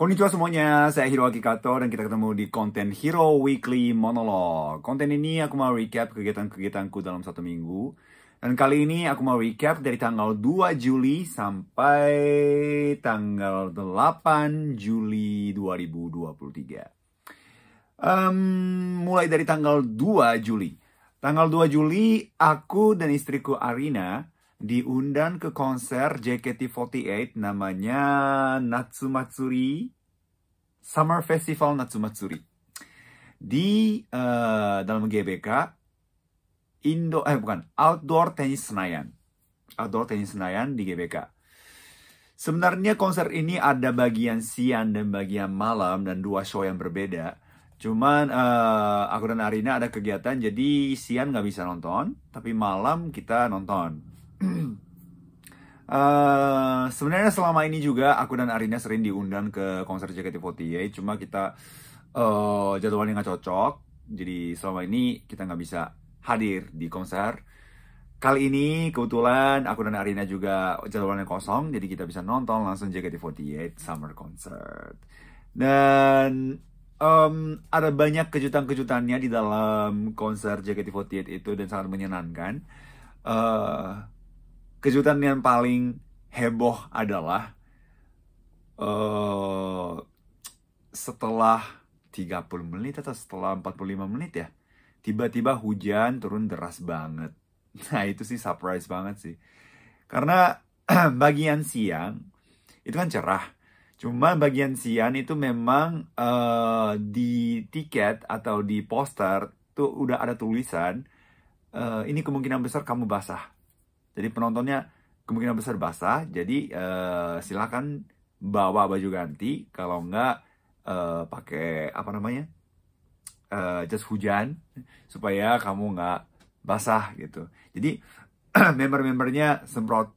Konnichiwa semuanya, saya Hiroaki Kato dan kita ketemu di konten Hero Weekly Monologue. Konten ini aku mau recap kegiatan-kegiatanku dalam satu minggu. Dan kali ini aku mau recap dari tanggal 2 Juli sampai tanggal 8 Juli 2023. Um, mulai dari tanggal 2 Juli. Tanggal 2 Juli, aku dan istriku Arina diundang ke konser JKT48 namanya Natsumatsuri Summer Festival Natsumatsuri di uh, dalam GBK Indo eh bukan Outdoor Tenis Senayan Outdoor Tenis Senayan di GBK Sebenarnya konser ini ada bagian siang dan bagian malam dan dua show yang berbeda. Cuman uh, aku dan Arina ada kegiatan jadi siang nggak bisa nonton, tapi malam kita nonton. Uh, sebenarnya selama ini juga aku dan Arina sering diundang ke konser JKT48 cuma kita uh, jadwalnya nggak cocok jadi selama ini kita nggak bisa hadir di konser kali ini kebetulan aku dan Arina juga jadwalnya kosong jadi kita bisa nonton langsung JKT48 Summer Concert dan um, ada banyak kejutan-kejutannya di dalam konser JKT48 itu dan sangat menyenangkan uh, kejutan yang paling heboh adalah uh, setelah 30 menit atau setelah 45 menit ya tiba-tiba hujan turun deras banget nah itu sih surprise banget sih karena bagian siang itu kan cerah cuma bagian siang itu memang uh, di tiket atau di poster tuh udah ada tulisan uh, ini kemungkinan besar kamu basah jadi penontonnya kemungkinan besar basah. Jadi uh, silakan bawa baju ganti. Kalau enggak uh, pakai apa namanya uh, jas hujan supaya kamu enggak basah gitu. Jadi member-membernya semprot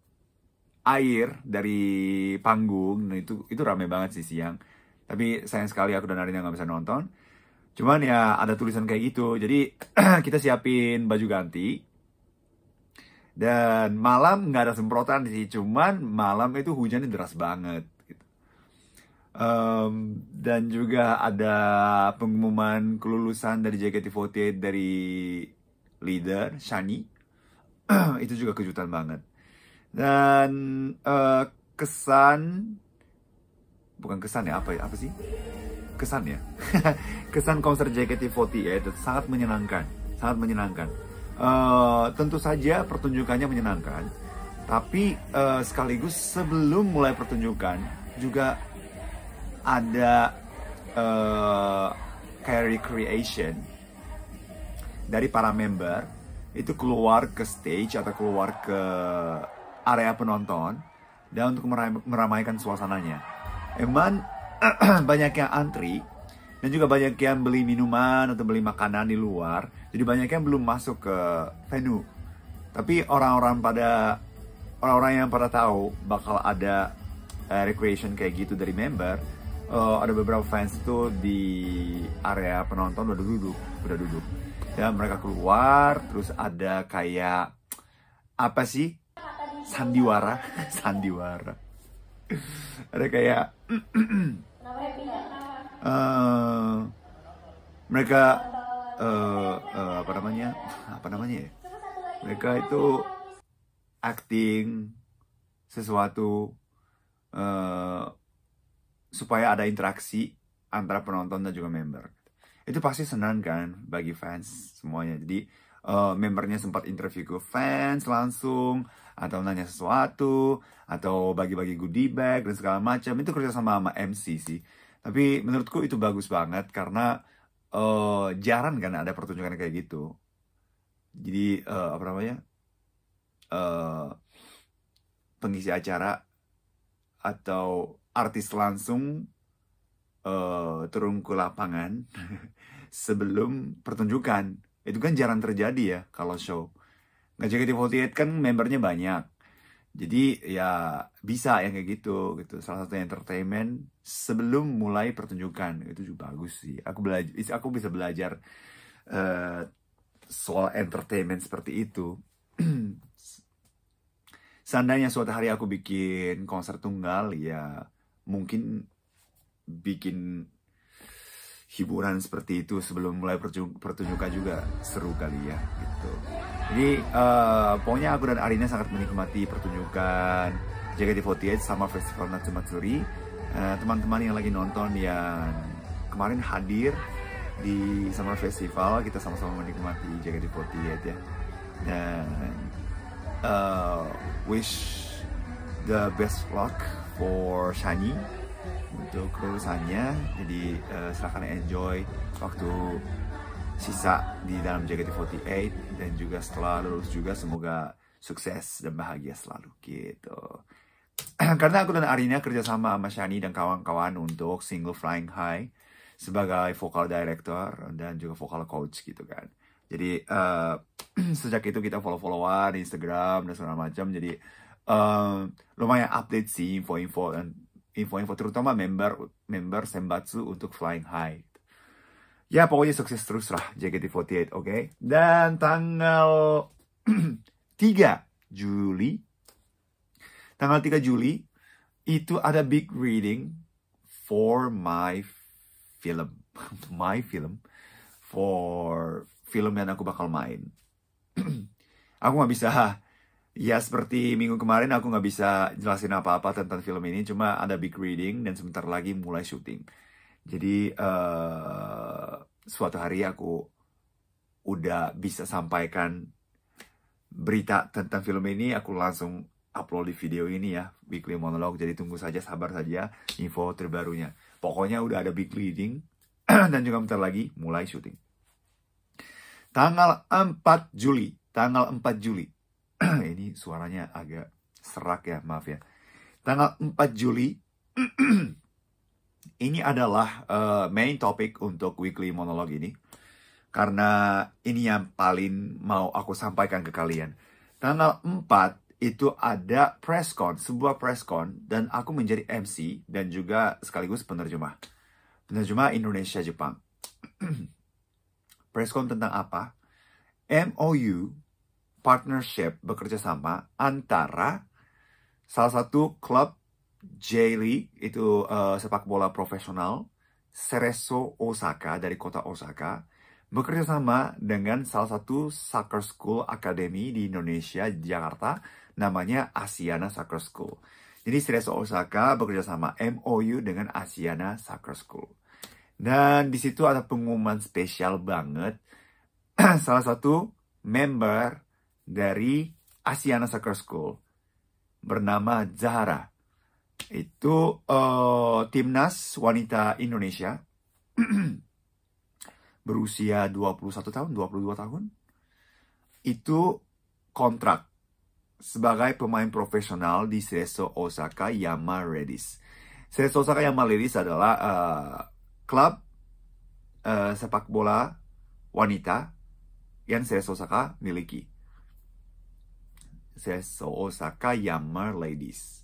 air dari panggung nah itu itu rame banget sih siang tapi sayang sekali aku dan Arina nggak bisa nonton cuman ya ada tulisan kayak gitu jadi kita siapin baju ganti dan malam nggak ada semprotan sih, cuman malam itu hujannya deras banget. Gitu. Um, dan juga ada pengumuman kelulusan dari JKT48 dari leader Shani. itu juga kejutan banget. Dan uh, kesan bukan kesan ya apa ya apa sih kesan ya kesan konser JKT48 sangat menyenangkan sangat menyenangkan Eh, tentu saja pertunjukannya menyenangkan, tapi uh, sekaligus sebelum mulai pertunjukan juga ada uh, eh, carry creation dari para member itu keluar ke stage atau keluar ke area penonton dan untuk meramaikan suasananya. Emang banyak yang antri dan juga banyak yang beli minuman atau beli makanan di luar jadi banyak yang belum masuk ke venue tapi orang-orang pada orang-orang yang pada tahu bakal ada uh, recreation kayak gitu dari member uh, ada beberapa fans itu di area penonton udah duduk udah duduk dan ya, mereka keluar terus ada kayak apa sih sandiwara sandiwara ada kayak uh, mereka uh, uh, apa namanya apa namanya ya? mereka itu acting sesuatu uh, supaya ada interaksi antara penonton dan juga member itu pasti senang kan bagi fans semuanya jadi uh, membernya sempat interview ke fans langsung atau nanya sesuatu atau bagi-bagi goodie bag dan segala macam itu kerja sama sama MC sih tapi menurutku itu bagus banget karena uh, jarang kan ada pertunjukan kayak gitu. Jadi uh, apa namanya uh, pengisi acara atau artis langsung uh, turun ke lapangan sebelum pertunjukan. Itu kan jarang terjadi ya kalau show. ngajak JKT48 kan membernya banyak. Jadi ya bisa yang kayak gitu gitu. Salah satu entertainment sebelum mulai pertunjukan itu juga bagus sih. Aku belajar, aku bisa belajar uh, soal entertainment seperti itu. Seandainya suatu hari aku bikin konser tunggal, ya mungkin bikin hiburan seperti itu sebelum mulai pertunjukan juga seru kali ya gitu. Jadi uh, pokoknya aku dan Arina sangat menikmati pertunjukan JKT48 sama Festival Natsumatsuri. Eh, teman-teman uh, teman yang lagi nonton yang kemarin hadir di Summer Festival kita sama-sama menikmati JKT48 ya. Dan uh, wish the best luck for Shani untuk kelulusannya. Jadi uh, silahkan enjoy waktu sisa di dalam JKT48 dan juga setelah lulus juga semoga sukses dan bahagia selalu gitu. Karena aku dan Arina kerjasama sama Shani dan kawan-kawan untuk single Flying High sebagai vokal director dan juga vokal coach gitu kan. Jadi uh, sejak itu kita follow-followan Instagram dan segala macam. Jadi uh, lumayan update sih info-info dan info-info terutama member member Sembatsu untuk Flying High Ya pokoknya sukses terus lah JKT48 oke. Okay? Dan tanggal 3 Juli tanggal 3 Juli itu ada big reading for my film. my film for film yang aku bakal main. aku nggak bisa ya seperti minggu kemarin aku nggak bisa jelasin apa-apa tentang film ini cuma ada big reading dan sebentar lagi mulai syuting jadi eh, suatu hari aku udah bisa sampaikan berita tentang film ini, aku langsung upload di video ini ya, weekly monolog. Jadi tunggu saja, sabar saja info terbarunya. Pokoknya udah ada big leading dan juga bentar lagi mulai syuting. Tanggal 4 Juli, tanggal 4 Juli. ini suaranya agak serak ya, maaf ya. Tanggal 4 Juli ini adalah uh, main topic untuk weekly monolog ini. Karena ini yang paling mau aku sampaikan ke kalian. Tanggal 4 itu ada presscon, sebuah presscon. Dan aku menjadi MC dan juga sekaligus penerjemah. Penerjemah Indonesia-Jepang. presscon tentang apa? MOU, partnership, bekerja sama antara salah satu klub J League itu uh, sepak bola profesional Sereso Osaka dari kota Osaka bekerja sama dengan salah satu soccer school academy di Indonesia Jakarta namanya Asiana Soccer School. Jadi Sereso Osaka bekerja sama MOU dengan Asiana Soccer School. Dan di situ ada pengumuman spesial banget salah satu member dari Asiana Soccer School bernama Zahra itu uh, timnas wanita Indonesia berusia 21 tahun, 22 tahun itu kontrak sebagai pemain profesional di Seso Osaka Yama Redis. Seso Osaka Yama Redis adalah uh, klub uh, sepak bola wanita yang Seso Osaka miliki. Seso Osaka Yama Ladies.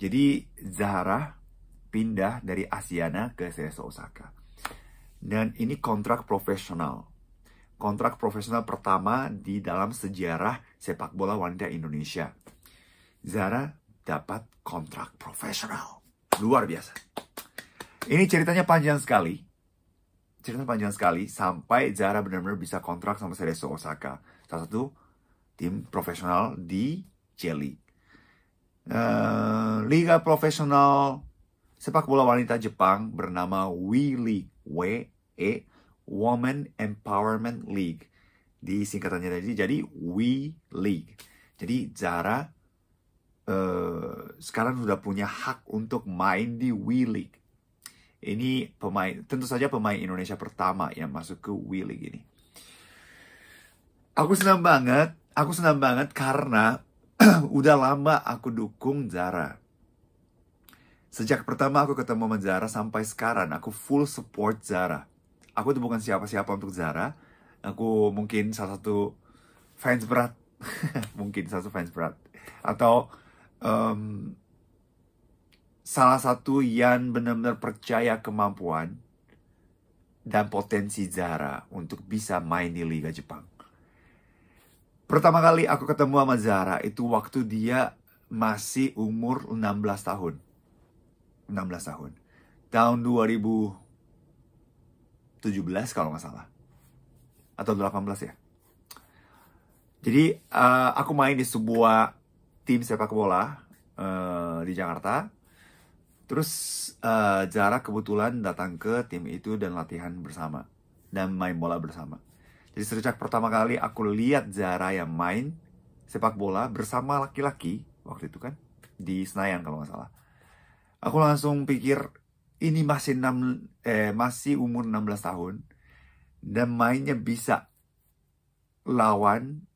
Jadi Zahara pindah dari Asiana ke Seiso Osaka. Dan ini kontrak profesional. Kontrak profesional pertama di dalam sejarah sepak bola wanita Indonesia. Zahra dapat kontrak profesional. Luar biasa. Ini ceritanya panjang sekali. cerita panjang sekali sampai Zara benar-benar bisa kontrak sama Cerezo Osaka. Salah satu tim profesional di Jelly Eh, liga profesional sepak bola wanita Jepang bernama WE League, W E Women Empowerment League. Di singkatannya tadi jadi WE League. Jadi Zara uh, sekarang sudah punya hak untuk main di WE League. Ini pemain tentu saja pemain Indonesia pertama yang masuk ke WE League ini. Aku senang banget, aku senang banget karena udah lama aku dukung Zara. Sejak pertama aku ketemu sama Zara sampai sekarang aku full support Zara. Aku tuh bukan siapa-siapa untuk Zara. Aku mungkin salah satu fans berat. mungkin salah satu fans berat. Atau um, salah satu yang benar-benar percaya kemampuan dan potensi Zara untuk bisa main di Liga Jepang. Pertama kali aku ketemu sama Zara itu waktu dia masih umur 16 tahun. 16 tahun. Tahun 2017 kalau nggak salah. Atau 18 ya. Jadi uh, aku main di sebuah tim sepak bola uh, di Jakarta. Terus uh, Zara kebetulan datang ke tim itu dan latihan bersama. Dan main bola bersama jadi sejak pertama kali aku lihat Zara yang main sepak bola bersama laki-laki waktu itu kan di Senayan kalau nggak salah. Aku langsung pikir ini masih 6, eh, masih umur 16 tahun dan mainnya bisa lawan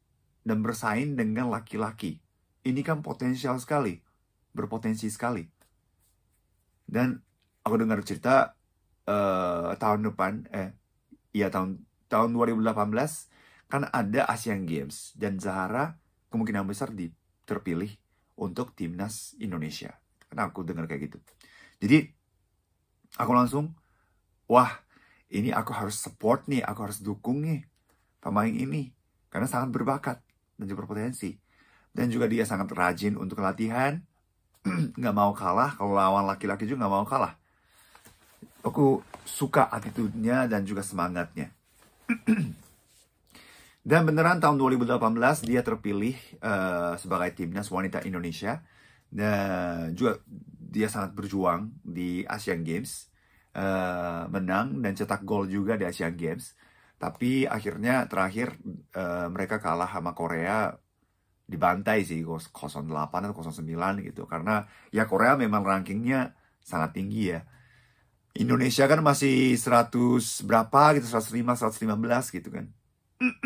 dan bersaing dengan laki-laki. Ini kan potensial sekali, berpotensi sekali. Dan aku dengar cerita uh, tahun depan, eh, iya tahun tahun 2018 kan ada Asian Games dan Zahara kemungkinan besar diterpilih untuk timnas Indonesia. Karena aku dengar kayak gitu. Jadi aku langsung wah ini aku harus support nih, aku harus dukung nih pemain ini karena sangat berbakat dan juga berpotensi. Dan juga dia sangat rajin untuk latihan, nggak mau kalah kalau lawan laki-laki juga nggak mau kalah aku suka attitude-nya dan juga semangatnya Dan beneran tahun 2018 dia terpilih uh, sebagai timnas wanita Indonesia. Dan juga dia sangat berjuang di Asian Games. Uh, menang dan cetak gol juga di Asian Games. Tapi akhirnya terakhir uh, mereka kalah sama Korea dibantai sih 08 atau 09 gitu. Karena ya Korea memang rankingnya sangat tinggi ya. Indonesia kan masih 100 berapa gitu, 105, 115 gitu kan.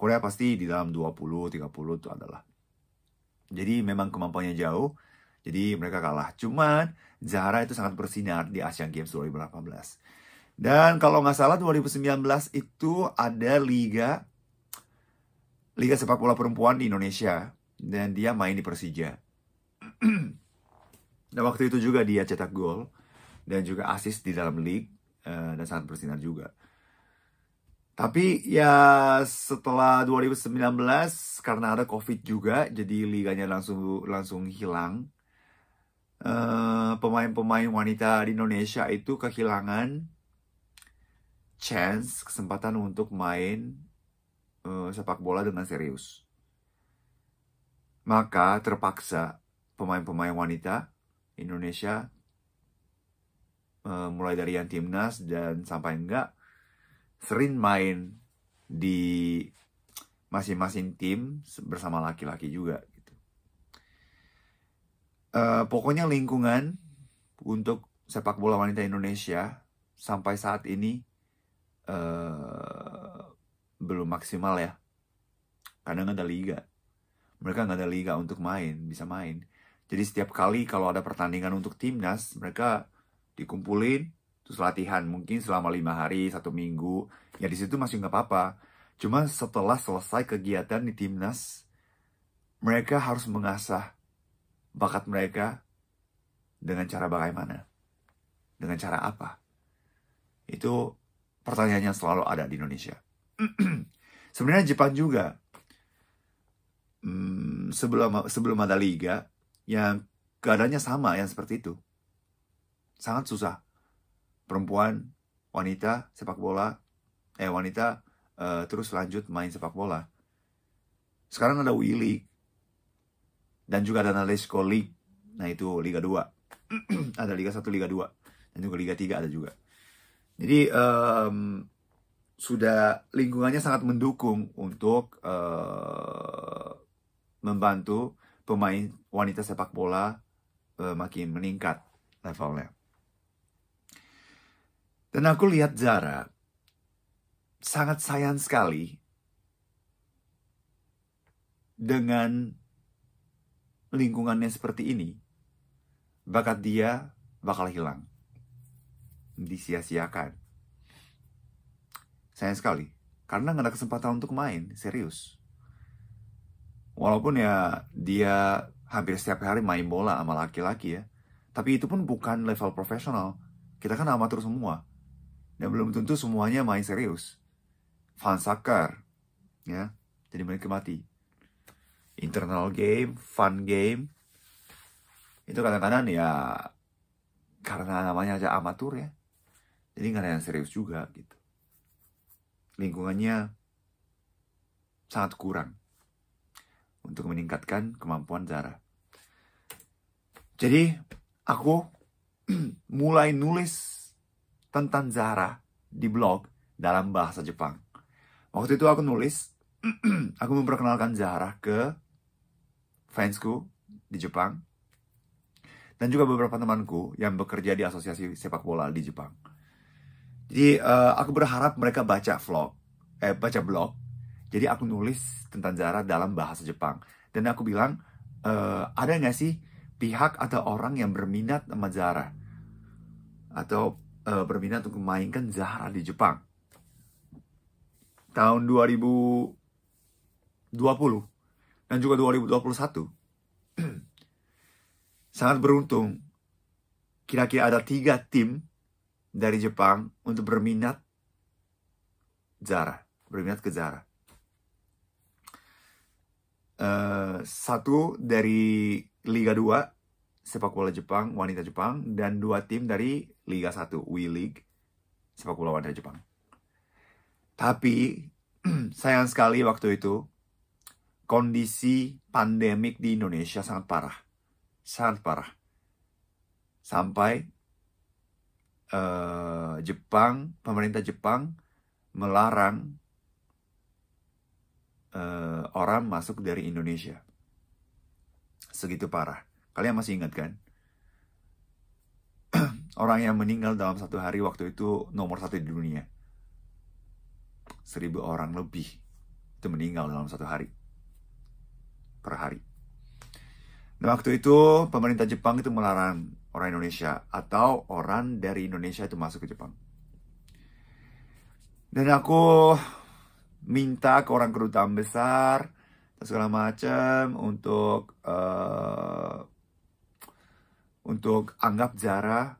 Korea pasti di dalam 20, 30 itu adalah. Jadi memang kemampuannya jauh, jadi mereka kalah. Cuman Zahra itu sangat bersinar di Asian Games 2018. Dan kalau nggak salah 2019 itu ada liga liga sepak bola perempuan di Indonesia dan dia main di Persija. dan waktu itu juga dia cetak gol dan juga asis di dalam league uh, dan sangat bersinar juga. Tapi ya setelah 2019 karena ada covid juga jadi liganya langsung langsung hilang. Eh, pemain-pemain uh, wanita di Indonesia itu kehilangan chance kesempatan untuk main uh, sepak bola dengan serius. Maka terpaksa pemain-pemain wanita Indonesia Eh, mulai dari yang timnas dan sampai enggak sering main di masing-masing tim bersama laki-laki juga gitu. Uh, pokoknya lingkungan untuk sepak bola wanita Indonesia sampai saat ini uh, belum maksimal ya. karena nggak ada liga. Mereka nggak ada liga untuk main, bisa main. Jadi setiap kali kalau ada pertandingan untuk timnas, mereka dikumpulin terus latihan mungkin selama lima hari satu minggu ya di situ masih nggak apa-apa cuma setelah selesai kegiatan di timnas mereka harus mengasah bakat mereka dengan cara bagaimana dengan cara apa itu pertanyaan yang selalu ada di Indonesia sebenarnya Jepang juga hmm, sebelum sebelum ada liga yang keadaannya sama yang seperti itu sangat susah. Perempuan, wanita, sepak bola, eh wanita uh, terus lanjut main sepak bola. Sekarang ada Willy dan juga ada Nalesco League. Nah itu Liga 2. ada Liga 1, Liga 2 dan juga Liga 3 ada juga. Jadi um, sudah lingkungannya sangat mendukung untuk uh, membantu pemain wanita sepak bola uh, makin meningkat levelnya. Dan aku lihat Zara. Sangat sayang sekali. Dengan lingkungannya seperti ini, bakat dia bakal hilang. Disia-siakan. Sayang sekali, karena nggak ada kesempatan untuk main, serius. Walaupun ya dia hampir setiap hari main bola sama laki-laki ya, tapi itu pun bukan level profesional. Kita kan amatur semua dan belum tentu semuanya main serius. Fun soccer, ya, jadi mereka mati. Internal game, fun game, itu kadang-kadang ya karena namanya aja amatur ya, jadi nggak ada yang serius juga gitu. Lingkungannya sangat kurang untuk meningkatkan kemampuan Zara. Jadi aku mulai nulis tentang Zara di blog dalam bahasa Jepang. Waktu itu aku nulis, aku memperkenalkan Zara ke fansku di Jepang dan juga beberapa temanku yang bekerja di asosiasi sepak bola di Jepang. Jadi uh, aku berharap mereka baca vlog, eh baca blog. Jadi aku nulis tentang Zara dalam bahasa Jepang dan aku bilang uh, ada nggak sih pihak atau orang yang berminat sama Zara atau uh, eh, berminat untuk memainkan Zahra di Jepang. Tahun 2020 dan juga 2021 sangat beruntung kira-kira ada tiga tim dari Jepang untuk berminat Zara, berminat ke Zara. Uh, eh, satu dari Liga 2 sepak bola Jepang, wanita Jepang, dan dua tim dari Liga 1, We League, sepak bola wanita Jepang. Tapi, sayang sekali waktu itu, kondisi pandemik di Indonesia sangat parah. Sangat parah. Sampai uh, Jepang, pemerintah Jepang melarang uh, orang masuk dari Indonesia. Segitu parah Kalian masih ingat kan? Orang yang meninggal dalam satu hari waktu itu nomor satu di dunia. Seribu orang lebih itu meninggal dalam satu hari. Per hari. Dan waktu itu pemerintah Jepang itu melarang orang Indonesia atau orang dari Indonesia itu masuk ke Jepang. Dan aku minta ke orang kedutaan besar segala macam untuk uh, untuk anggap Zara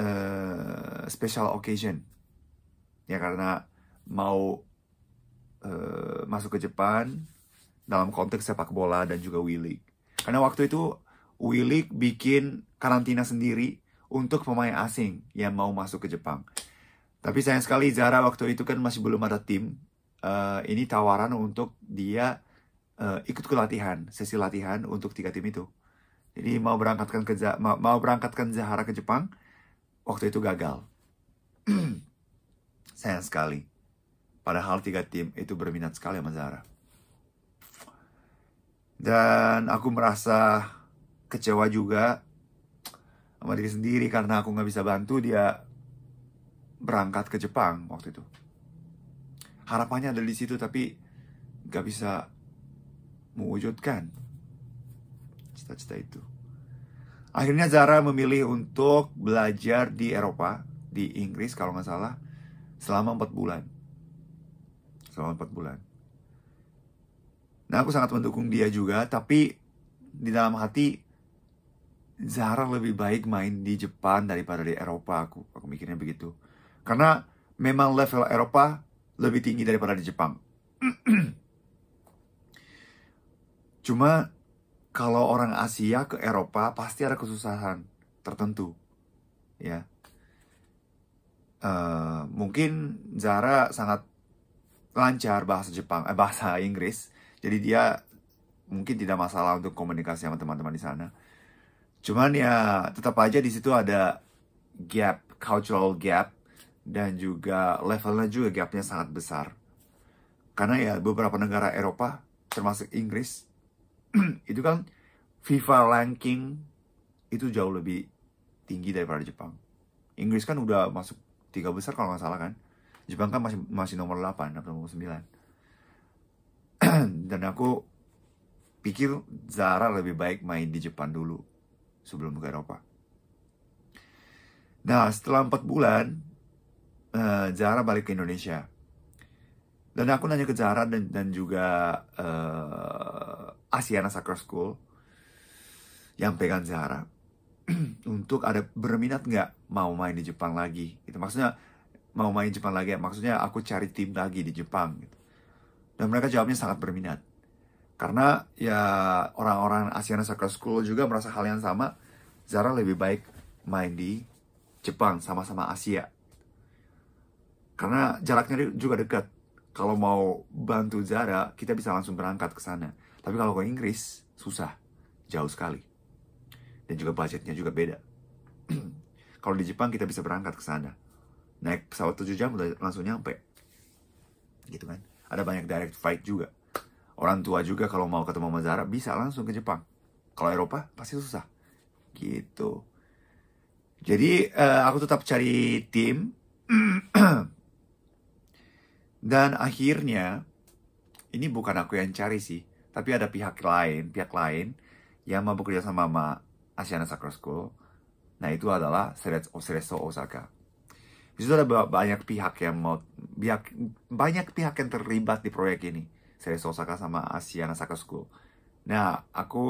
uh, special occasion ya karena mau uh, masuk ke Jepang dalam konteks sepak bola dan juga W karena waktu itu W bikin karantina sendiri untuk pemain asing yang mau masuk ke Jepang tapi sayang sekali Zara waktu itu kan masih belum ada tim uh, ini tawaran untuk dia uh, ikut ke latihan sesi latihan untuk tiga tim itu jadi mau berangkatkan ke mau berangkatkan Zahara ke Jepang, waktu itu gagal. Sayang sekali. Padahal tiga tim itu berminat sekali sama Zahara. Dan aku merasa kecewa juga sama diri sendiri karena aku nggak bisa bantu dia berangkat ke Jepang waktu itu. Harapannya ada di situ tapi nggak bisa mewujudkan cita-cita itu. Akhirnya Zara memilih untuk belajar di Eropa, di Inggris kalau nggak salah, selama 4 bulan. Selama 4 bulan. Nah aku sangat mendukung dia juga, tapi di dalam hati Zara lebih baik main di Jepang daripada di Eropa aku. Aku mikirnya begitu. Karena memang level Eropa lebih tinggi daripada di Jepang. Cuma kalau orang Asia ke Eropa pasti ada kesusahan tertentu, ya. Uh, mungkin Zara sangat lancar bahasa Jepang, eh, bahasa Inggris, jadi dia mungkin tidak masalah untuk komunikasi sama teman-teman di sana. Cuman ya tetap aja di situ ada gap, cultural gap, dan juga levelnya juga gapnya sangat besar. Karena ya beberapa negara Eropa, termasuk Inggris, itu kan FIFA ranking itu jauh lebih tinggi daripada Jepang. Inggris kan udah masuk tiga besar kalau nggak salah kan. Jepang kan masih masih nomor 8 atau nomor 9. Dan aku pikir Zara lebih baik main di Jepang dulu sebelum ke Eropa. Nah, setelah 4 bulan uh, Zara balik ke Indonesia. Dan aku nanya ke Zara dan, dan juga eh, Asiana Soccer School yang pegang Zahara untuk ada berminat nggak mau main di Jepang lagi itu maksudnya mau main Jepang lagi maksudnya aku cari tim lagi di Jepang gitu. dan mereka jawabnya sangat berminat karena ya orang-orang Asiana Soccer School juga merasa hal yang sama Zara lebih baik main di Jepang sama-sama Asia karena jaraknya juga dekat kalau mau bantu Zara kita bisa langsung berangkat ke sana tapi kalau ke Inggris, susah. Jauh sekali. Dan juga budgetnya juga beda. kalau di Jepang kita bisa berangkat ke sana. Naik pesawat 7 jam udah langsung nyampe. Gitu kan. Ada banyak direct flight juga. Orang tua juga kalau mau ketemu Zara, bisa langsung ke Jepang. Kalau Eropa pasti susah. Gitu. Jadi uh, aku tetap cari tim. Dan akhirnya ini bukan aku yang cari sih tapi ada pihak lain pihak lain yang mau bekerja sama sama Asiana Sakura School nah itu adalah Sereso Osaka Justru ada banyak pihak yang mau pihak, banyak pihak yang terlibat di proyek ini Sereso Osaka sama Asiana Sakura School nah aku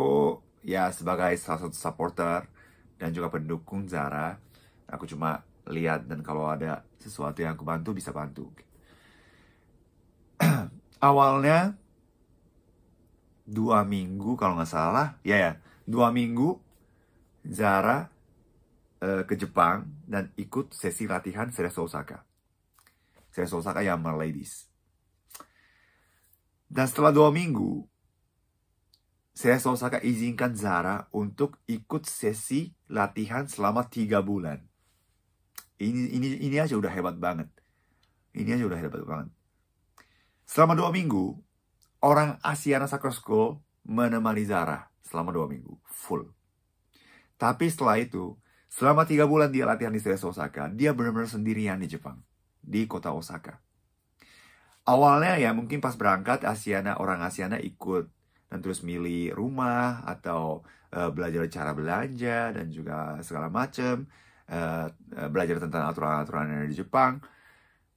ya sebagai salah satu supporter dan juga pendukung Zara aku cuma lihat dan kalau ada sesuatu yang aku bantu bisa bantu awalnya dua minggu kalau nggak salah ya ya dua minggu Zara uh, ke Jepang dan ikut sesi latihan Seres Osaka Seres Osaka yang Ladies dan setelah dua minggu Seres Osaka izinkan Zara untuk ikut sesi latihan selama tiga bulan ini ini ini aja udah hebat banget ini aja udah hebat banget selama dua minggu orang Asiana Soccer School menemani Zara selama dua minggu full. Tapi setelah itu, selama tiga bulan dia latihan di Stres Osaka, dia benar-benar sendirian di Jepang, di kota Osaka. Awalnya ya mungkin pas berangkat Asiana orang Asiana ikut dan terus milih rumah atau uh, belajar cara belanja dan juga segala macam uh, eh, eh, belajar tentang aturan-aturan di Jepang.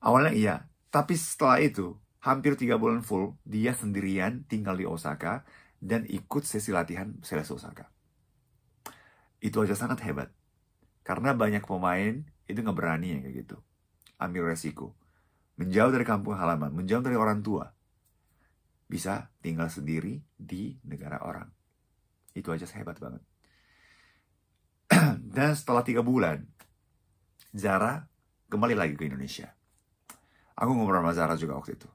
Awalnya iya, tapi setelah itu hampir tiga bulan full dia sendirian tinggal di Osaka dan ikut sesi latihan Celeste Osaka. Itu aja sangat hebat. Karena banyak pemain itu nggak berani ya kayak gitu. Ambil resiko. Menjauh dari kampung halaman, menjauh dari orang tua. Bisa tinggal sendiri di negara orang. Itu aja hebat banget. Dan setelah tiga bulan, Zara kembali lagi ke Indonesia. Aku ngobrol sama Zara juga waktu itu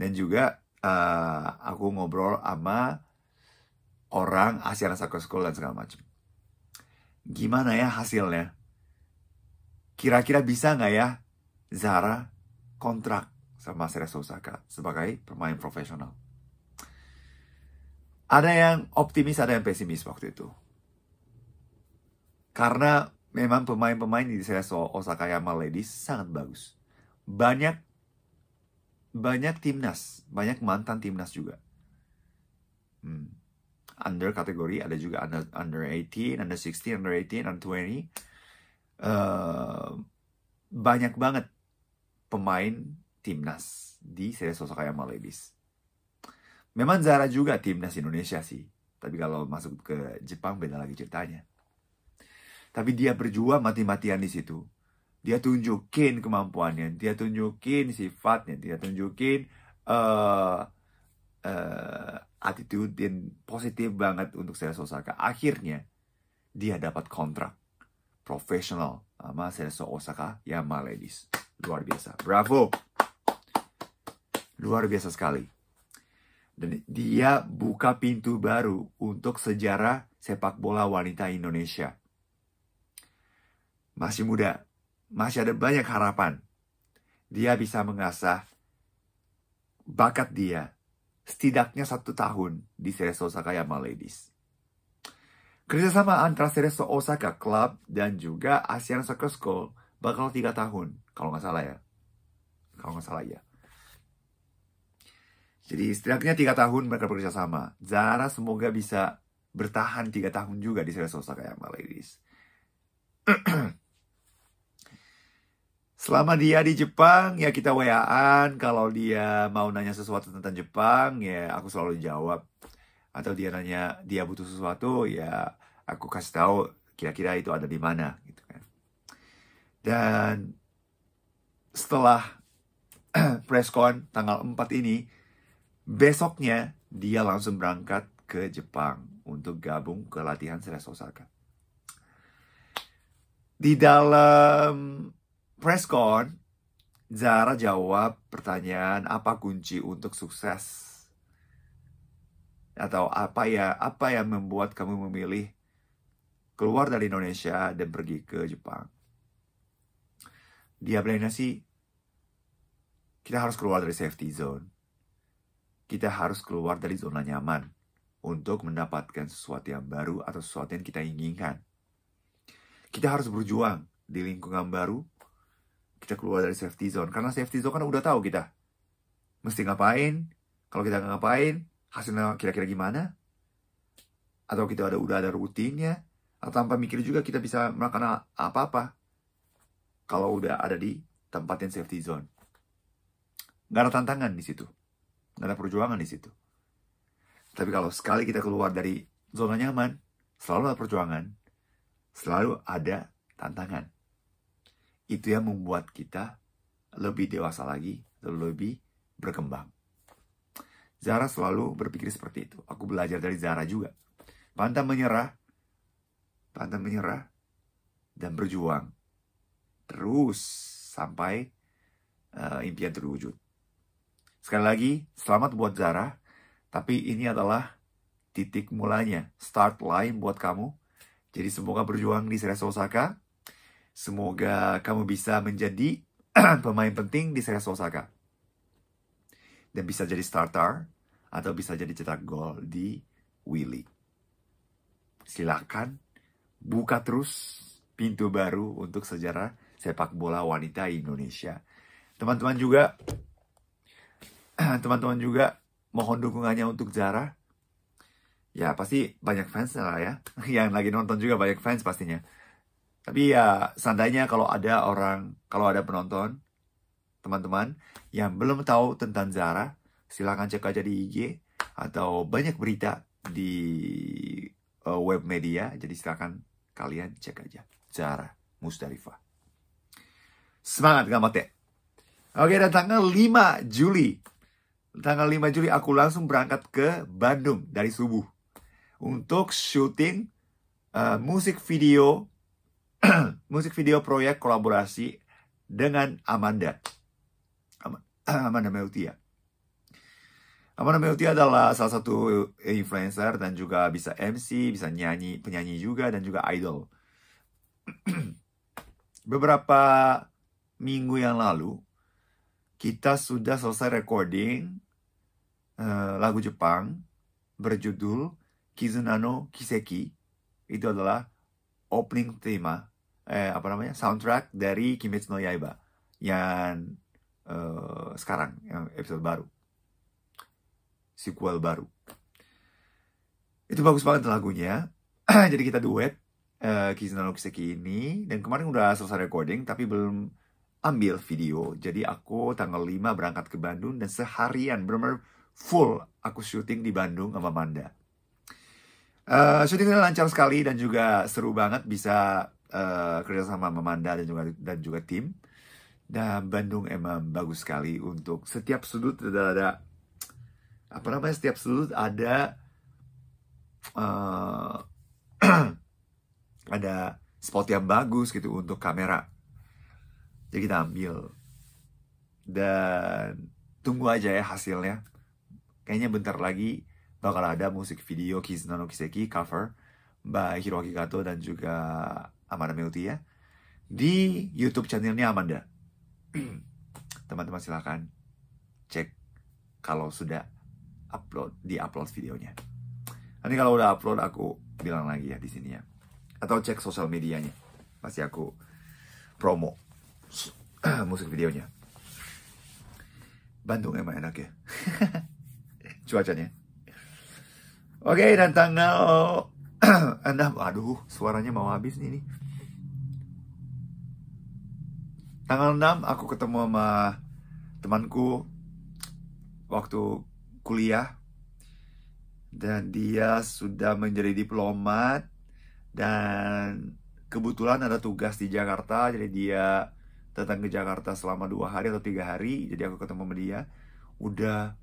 dan juga uh, aku ngobrol sama orang ASEAN Soccer School dan segala macam. Gimana ya hasilnya? Kira-kira bisa nggak ya Zara kontrak sama Seres Osaka sebagai pemain profesional? Ada yang optimis, ada yang pesimis waktu itu. Karena memang pemain-pemain di Seres Osaka Yama Ladies sangat bagus. Banyak banyak timnas, banyak mantan timnas juga. Hmm. Under kategori ada juga under, under 18, under 16, under 18, under 20. Uh, eh, banyak banget pemain timnas di sosok kayak Maledis. Memang Zara juga timnas Indonesia sih. Tapi kalau masuk ke Jepang beda lagi ceritanya. Tapi dia berjuang mati-matian di situ dia tunjukin kemampuannya, dia tunjukin sifatnya, dia tunjukin uh, uh, attitude yang positif banget untuk Sales Osaka. Akhirnya dia dapat kontrak profesional sama Sales Osaka yang Maledis. Luar biasa. Bravo. Luar biasa sekali. Dan dia buka pintu baru untuk sejarah sepak bola wanita Indonesia. Masih muda, masih ada banyak harapan. Dia bisa mengasah bakat dia setidaknya satu tahun di Cerezo Osaka Yama Ladies. Kerjasama antara Seresosa Osaka Club dan juga ASEAN Soccer School bakal tiga tahun, kalau nggak salah ya. Kalau nggak salah ya. Jadi setidaknya tiga tahun mereka bekerja sama. Zara semoga bisa bertahan tiga tahun juga di Seresosa Osaka Yama Ladies. Selama dia di Jepang ya kita WA-an, kalau dia mau nanya sesuatu tentang Jepang ya aku selalu jawab. Atau dia nanya dia butuh sesuatu ya aku kasih tahu kira-kira itu ada di mana gitu kan. Dan setelah presscon tanggal 4 ini besoknya dia langsung berangkat ke Jepang untuk gabung ke latihan Seres Osaka. Di dalam Prescon, Zara jawab pertanyaan apa kunci untuk sukses atau apa ya apa yang membuat kamu memilih keluar dari Indonesia dan pergi ke Jepang. Dia bilang sih kita harus keluar dari safety zone. Kita harus keluar dari zona nyaman untuk mendapatkan sesuatu yang baru atau sesuatu yang kita inginkan. Kita harus berjuang di lingkungan baru kita keluar dari safety zone. Karena safety zone kan udah tahu kita. Mesti ngapain, kalau kita ngapain, hasilnya kira-kira gimana? Atau kita ada udah ada rutinnya? Atau tanpa mikir juga kita bisa melakukan apa-apa? Kalau udah ada di tempat yang safety zone. Nggak ada tantangan di situ. Nggak ada perjuangan di situ. Tapi kalau sekali kita keluar dari zona nyaman, selalu ada perjuangan, selalu ada tantangan itu yang membuat kita lebih dewasa lagi, lebih berkembang. Zara selalu berpikir seperti itu. Aku belajar dari Zara juga. Pantang menyerah, pantang menyerah, dan berjuang. Terus sampai uh, impian terwujud. Sekali lagi, selamat buat Zara. Tapi ini adalah titik mulanya, start line buat kamu. Jadi semoga berjuang di Seresa Osaka Semoga kamu bisa menjadi pemain penting di Serie Osaka. Dan bisa jadi starter atau bisa jadi cetak gol di Willy. Silakan buka terus pintu baru untuk sejarah sepak bola wanita Indonesia. Teman-teman juga teman-teman juga mohon dukungannya untuk Zara. Ya pasti banyak fans lah ya. Yang lagi nonton juga banyak fans pastinya. Tapi ya seandainya kalau ada orang, kalau ada penonton, teman-teman yang belum tahu tentang Zara, silahkan cek aja di IG atau banyak berita di uh, web media. Jadi silahkan kalian cek aja Zara Mustarifa. Semangat Mate Oke, dan tanggal 5 Juli. Tanggal 5 Juli aku langsung berangkat ke Bandung dari subuh untuk syuting uh, musik video musik video proyek kolaborasi dengan Amanda. Amanda Meutia. Amanda Meutia adalah salah satu influencer dan juga bisa MC, bisa nyanyi, penyanyi juga dan juga idol. Beberapa minggu yang lalu kita sudah selesai recording uh, lagu Jepang berjudul Kizunano Kiseki. Itu adalah opening tema eh, apa namanya soundtrack dari Kimetsu no Yaiba yang eh, sekarang yang episode baru sequel baru itu bagus banget lagunya jadi kita duet eh, Kizuna no Kiseki ini dan kemarin udah selesai recording tapi belum ambil video jadi aku tanggal 5 berangkat ke Bandung dan seharian bener-bener full aku syuting di Bandung sama Manda Uh, syutingnya lancar sekali dan juga seru banget bisa uh, kerjasama sama Manda dan juga dan juga tim. Dan Bandung emang bagus sekali untuk setiap sudut ada, ada apa namanya setiap sudut ada uh, ada spot yang bagus gitu untuk kamera. Jadi kita ambil dan tunggu aja ya hasilnya. Kayaknya bentar lagi bakal ada musik video kizuna no Kiseki cover by Hiroaki Kato dan juga Amanda Meutia ya. di YouTube channelnya Amanda. Teman-teman silahkan cek kalau sudah upload di upload videonya. Nanti kalau udah upload aku bilang lagi ya di sini ya. Atau cek sosial medianya. Pasti aku promo musik videonya. Bandung emang enak ya. Cuacanya. Oke, okay, dan tanggal Anda, aduh, suaranya mau habis nih. nih. Tanggal 6 aku ketemu sama temanku waktu kuliah dan dia sudah menjadi diplomat dan kebetulan ada tugas di Jakarta jadi dia datang ke Jakarta selama dua hari atau tiga hari jadi aku ketemu sama dia udah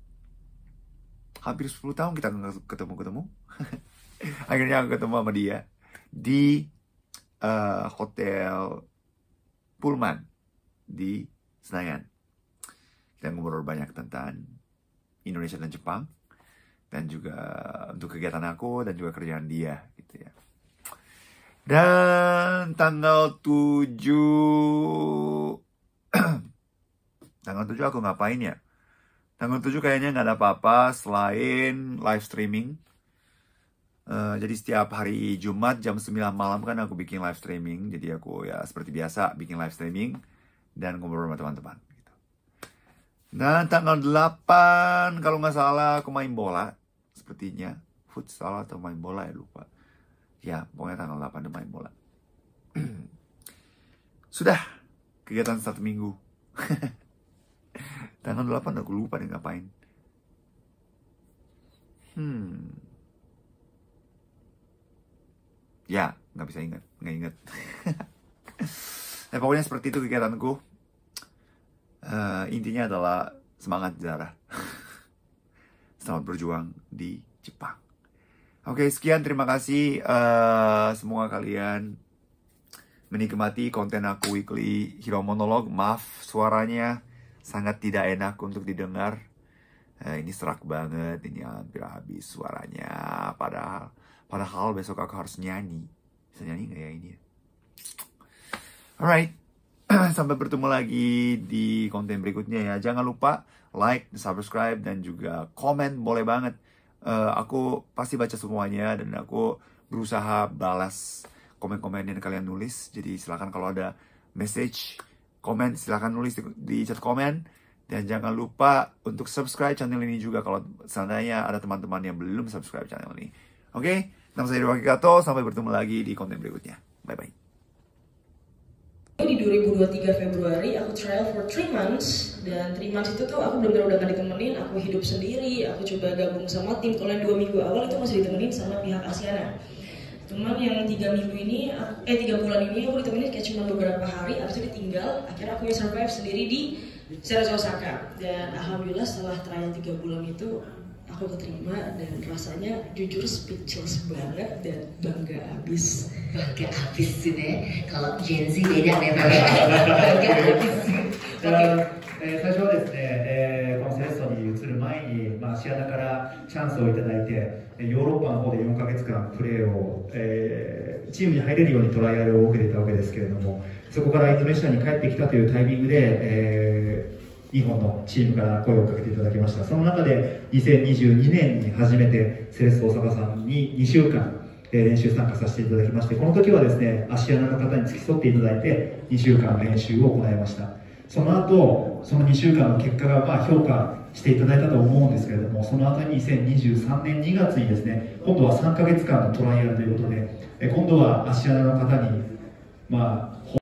hampir 10 tahun kita ketemu-ketemu akhirnya aku ketemu sama dia di uh, hotel Pullman di Senayan kita ngobrol banyak tentang Indonesia dan Jepang dan juga untuk kegiatan aku dan juga kerjaan dia gitu ya dan tanggal 7 tanggal 7 aku ngapain ya tanggal 7 kayaknya nggak ada apa-apa selain live streaming Eh, jadi setiap hari Jumat jam 9 malam kan aku bikin live streaming. Jadi aku ya seperti biasa bikin live streaming dan ngobrol sama teman-teman. Gitu. Nah tanggal 8 kalau nggak salah aku main bola sepertinya. Futsal atau main bola ya lupa. Ya pokoknya tanggal 8 itu main bola. Sudah kegiatan satu minggu. tanggal 8 aku lupa nih ngapain. Hmm ya nggak bisa ingat nggak ingat nah, pokoknya seperti itu kegiatanku uh, intinya adalah semangat Zara selamat berjuang di Jepang oke okay, sekian terima kasih uh, eh, semua kalian menikmati konten aku weekly hero monolog maaf suaranya sangat tidak enak untuk didengar uh, ini serak banget ini hampir habis suaranya padahal Padahal besok aku harus nyanyi. Bisa nyanyi gak ya ini ya? Alright, sampai bertemu lagi di konten berikutnya ya. Jangan lupa like, subscribe, dan juga komen boleh banget. Uh, aku pasti baca semuanya dan aku berusaha balas komen-komen yang kalian nulis. Jadi silahkan kalau ada message, komen silahkan nulis di, di chat komen. Dan jangan lupa untuk subscribe channel ini juga kalau seandainya ada teman-teman yang belum subscribe channel ini. Oke? Okay? Nama saya Dewa Gato, sampai bertemu lagi di konten berikutnya. Bye-bye. Di 2023 Februari aku trial for 3 months dan 3 months itu tuh aku benar-benar udah gak ditemenin, aku hidup sendiri, aku coba gabung sama tim. Kalau yang 2 minggu awal itu masih ditemenin sama pihak Asiana. Cuman yang tiga minggu ini, eh tiga bulan ini aku ditemenin kayak cuma beberapa hari, abis itu ditinggal, akhirnya aku yang survive sendiri di Sarasota Osaka. Dan alhamdulillah setelah trial tiga bulan itu, aku keterima dan rasanya jujur speechless banget dan bangga abis bangga abis sih kalau Gen Z beda h bangga a b i s えー、最初はですね、えー、このセレッソに移る前に、まあ、シアナからチャンスをいただいてヨーロッパの方で4か月間プレーを、えー、チームに入れるようにトライアルを受けていたわけですけれどもそこからインドネシアに帰ってきたというタイミングで、えー、日本のチームから声をかけていただきましたその中で2022年に初めてセレソ大阪さんに2週間練習参加させていただきましてこの時はですね芦穴の方に付き添っていただいて2週間練習を行いましたその後その2週間の結果がま評価していただいたと思うんですけれどもその後に2023年2月にですね今度は3ヶ月間のトライアルということで今度は芦穴の方にまあ